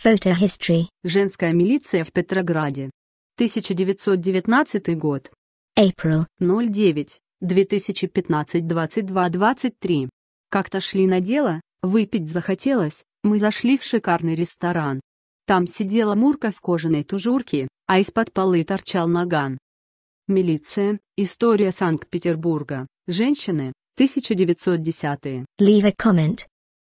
Photo history. Женская милиция в Петрограде. 1919 год. April 09 2015 22 23. Как-то шли на дело, выпить захотелось, мы зашли в шикарный ресторан. Там сидела Мурка в кожаной тужурке, а из-под полы торчал наган. Милиция. История Санкт-Петербурга. Женщины. 1910-е. Leave a comment.